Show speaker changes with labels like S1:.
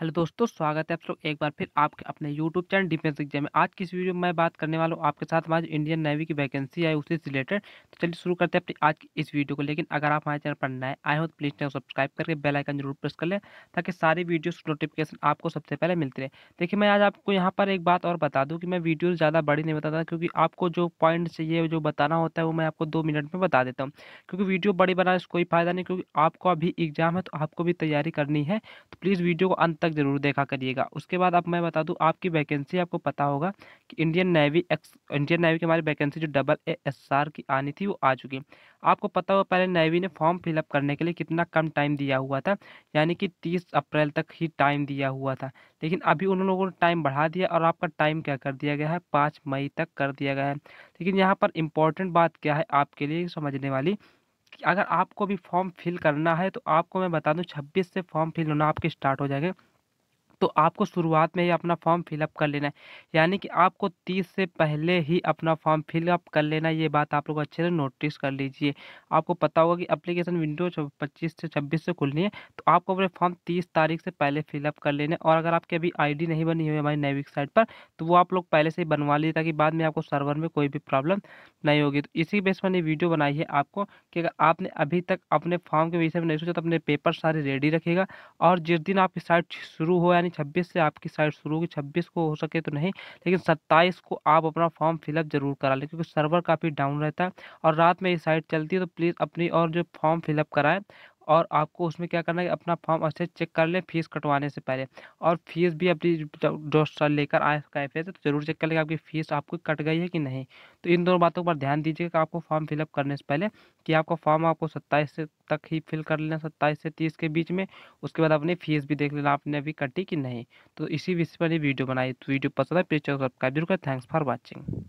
S1: hello दोस्तों स्वागत है आप लोग एक बार फिर आपके अपने यूट्यूब चैनल डिफेंस एग्जाम में आज की इस वीडियो में मैं बात करने वाला हूँ आपके साथ आज इंडियन नेवी की वैकेंसी आई उससे रिलेटेड तो चलिए शुरू करते हैं अपनी आज की इस वीडियो को लेकिन अगर आप हमारे चैनल पर नए आए हो तो प्लीज़ चैनल सब्सक्राइब करके बेल आइकन जरूर प्रेस कर लें ताकि सारी वीडियोस नोटिफिकेशन आपको सबसे पहले मिलती रहे देखिए मैं आज आपको यहाँ पर एक बात और बता दूँ कि मैं वीडियो ज़्यादा बड़ी नहीं बताता क्योंकि आपको जो पॉइंट चाहिए जो बताना होता है वो मैं आपको दो मिनट में बता देता हूँ क्योंकि वीडियो बड़ी बनाने से कोई फायदा नहीं क्योंकि आपको अभी एग्जाम है तो आपको भी तैयारी करनी है तो प्लीज़ वीडियो को अंत तक तक ज़रूर देखा करिएगा उसके बाद अब मैं बता दूँ आपकी वैकेंसी आपको पता होगा कि Indian navy ex Indian navy की हमारी वैकेंसी जो डबल ए एस आर की आनी थी वो आ चुकी है आपको पता होगा पहले नेवी ने फॉर्म फिलअप करने के लिए कितना कम टाइम दिया हुआ था यानी कि तीस अप्रैल तक ही टाइम दिया हुआ था लेकिन अभी उन लोगों ने टाइम बढ़ा दिया और आपका टाइम क्या कर दिया गया है पाँच मई तक कर दिया गया है लेकिन यहाँ पर इम्पोर्टेंट बात क्या है आपके लिए समझने वाली कि अगर आपको भी फॉर्म फिल करना है तो आपको मैं बता दूं 26 से फॉर्म फिल होना आपके स्टार्ट हो जाएंगे तो आपको शुरुआत में ही अपना फॉर्म फिलअप कर लेना है यानी कि आपको तीस से पहले ही अपना फॉर्म फिलअप कर लेना ये बात आप लोग अच्छे से नोटिस कर लीजिए आपको पता होगा कि अप्लीकेशन विंडो पच्चीस से छब्बीस से खुलनी है तो आपको अपने फॉर्म तीस तारीख से पहले फिलअप कर लेना है और अगर आपकी अभी आई नहीं बनी हुई हमारी नई वेबसाइट पर तो वो आप लोग पहले से ही बनवा लीजिए ताकि बाद में आपको सर्वर में कोई भी प्रॉब्लम नहीं होगी तो इसी बेस मैंने वीडियो बनाई है आपको कि अगर आपने अभी तक अपने फॉर्म के विषय में नहीं सोचा तो अपने पेपर सारे रेडी रखेगा और जिस दिन आपकी साइट शुरू हो यानी यानी छब्बीस से आपकी साइट शुरू होगी छब्बीस को हो सके तो नहीं लेकिन सत्ताईस को आप अपना फॉर्म फिलअप जरूर करा लें क्योंकि सर्वर काफ़ी डाउन रहता है और रात में ये साइट चलती है तो प्लीज़ अपनी और जो फॉर्म फिलअप कराएँ और आपको उसमें क्या करना है अपना फॉर्म अच्छे चेक कर लें फीस कटवाने से पहले और फीस भी अपनी जो लेकर आए कैफे से तो ज़रूर चेक कर लेंगे आपकी फ़ीस आपको कट गई है कि नहीं तो इन दोनों बातों पर ध्यान दीजिएगा आपको फॉर्म फिलअप करने से पहले कि आपका फॉर्म आपको सत्ताईस से तक ही फिल कर लेना सत्ताईस से तीस के बीच में उसके बाद अपनी फ़ीस भी देख लेना आपने अभी कटी कि नहीं तो इसी विषय पर ये वीडियो बनाई तो वीडियो पसंद है तो प्लीज सब्सक्राइब जरूर करें थैंक्स फॉर वॉचिंग